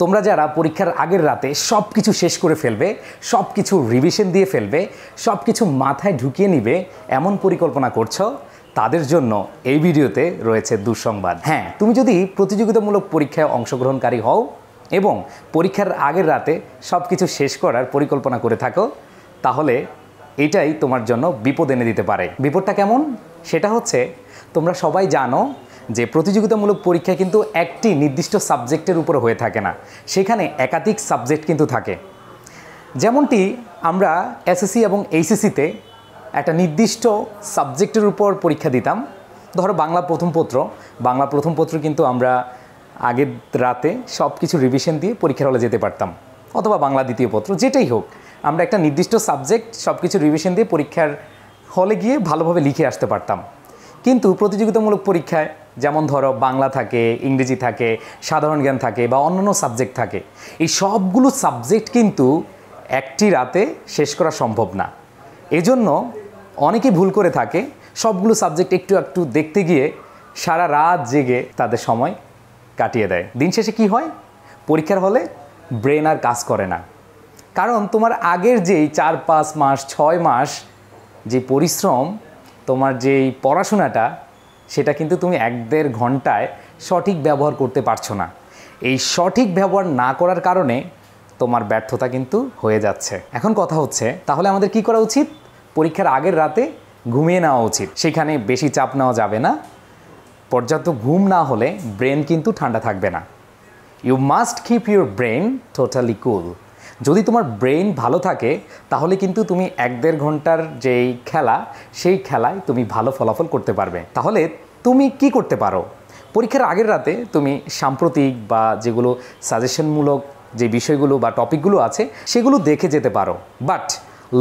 তোমরা যারা পরীক্ষার আগের রাতে সব কিছু শেষ করে ফেলবে সব কিছু রিভিশন দিয়ে ফেলবে সব কিছু মাথায় ঢুকিয়ে নিবে এমন পরিকল্পনা করছো তাদের জন্য এই ভিডিওতে রয়েছে দুঃসংবাদ হ্যাঁ তুমি যদি প্রতিযোগিতামূলক পরীক্ষায় অংশগ্রহণকারী হও এবং পরীক্ষার আগের রাতে সব কিছু শেষ করার পরিকল্পনা করে থাকো তাহলে এটাই তোমার জন্য বিপদ এনে দিতে পারে বিপদটা কেমন সেটা হচ্ছে তোমরা সবাই জানো যে প্রতিযোগিতামূলক পরীক্ষা কিন্তু একটি নির্দিষ্ট সাবজেক্টের উপর হয়ে থাকে না সেখানে একাধিক সাবজেক্ট কিন্তু থাকে যেমনটি আমরা এসএসসি এবং এইচএসসিতে একটা নির্দিষ্ট সাবজেক্টের উপর পরীক্ষা দিতাম ধরো বাংলা প্রথম পত্র বাংলা প্রথম পত্র কিন্তু আমরা আগের রাতে সব কিছু রিভিশন দিয়ে পরীক্ষার হলে যেতে পারতাম অথবা বাংলা দ্বিতীয় পত্র যেটাই হোক আমরা একটা নির্দিষ্ট সাবজেক্ট সব কিছু রিভিশন দিয়ে পরীক্ষার হলে গিয়ে ভালোভাবে লিখে আসতে পারতাম কিন্তু প্রতিযোগিতামূলক পরীক্ষায় যেমন ধরো বাংলা থাকে ইংরেজি থাকে সাধারণ জ্ঞান থাকে বা অন্যান্য সাবজেক্ট থাকে এই সবগুলো সাবজেক্ট কিন্তু একটি রাতে শেষ করা সম্ভব না এজন্য অনেকে ভুল করে থাকে সবগুলো সাবজেক্ট একটু একটু দেখতে গিয়ে সারা রাত জেগে তাদের সময় কাটিয়ে দেয় দিন শেষে কি হয় পরীক্ষার হলে ব্রেন আর কাজ করে না কারণ তোমার আগের যেই চার পাঁচ মাস ছয় মাস যে পরিশ্রম তোমার যেই পড়াশোনাটা সেটা কিন্তু তুমি এক দেড় ঘন্টায় সঠিক ব্যবহার করতে পারছো না এই সঠিক ব্যবহার না করার কারণে তোমার ব্যর্থতা কিন্তু হয়ে যাচ্ছে এখন কথা হচ্ছে তাহলে আমাদের কি করা উচিত পরীক্ষার আগের রাতে ঘুমিয়ে নেওয়া উচিত সেখানে বেশি চাপ নেওয়া যাবে না পর্যাপ্ত ঘুম না হলে ব্রেন কিন্তু ঠান্ডা থাকবে না you must keep your brain totally cool যদি তোমার ব্রেইন ভালো থাকে তাহলে কিন্তু তুমি এক দেড় ঘন্টার যেই খেলা সেই খেলায় তুমি ভালো ফলাফল করতে পারবে তাহলে তুমি কি করতে পারো পরীক্ষার আগের রাতে তুমি সাম্প্রতিক বা যেগুলো সাজেশনমূলক যে বিষয়গুলো বা টপিকগুলো আছে সেগুলো দেখে যেতে পারো বাট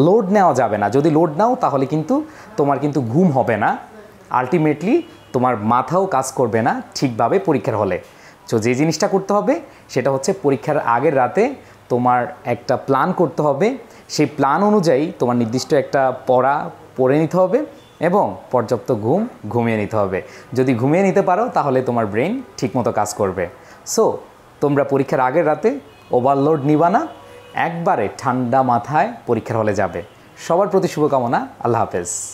লোড নেওয়া যাবে না যদি লোড নাও তাহলে কিন্তু তোমার কিন্তু ঘুম হবে না আলটিমেটলি তোমার মাথাও কাজ করবে না ঠিকভাবে পরীক্ষার হলে তো যে জিনিসটা করতে হবে সেটা হচ্ছে পরীক্ষার আগের রাতে তোমার একটা প্ল্যান করতে হবে সেই প্ল্যান অনুযায়ী তোমার নির্দিষ্ট একটা পড়া পড়ে নিতে হবে এবং পর্যাপ্ত ঘুম ঘুমিয়ে নিতে হবে যদি ঘুমিয়ে নিতে পারো তাহলে তোমার ব্রেন ঠিকমতো কাজ করবে সো তোমরা পরীক্ষার আগের রাতে ওভারলোড নিবা না একবারে ঠান্ডা মাথায় পরীক্ষার হলে যাবে সবার প্রতি শুভকামনা আল্লাহ হাফেজ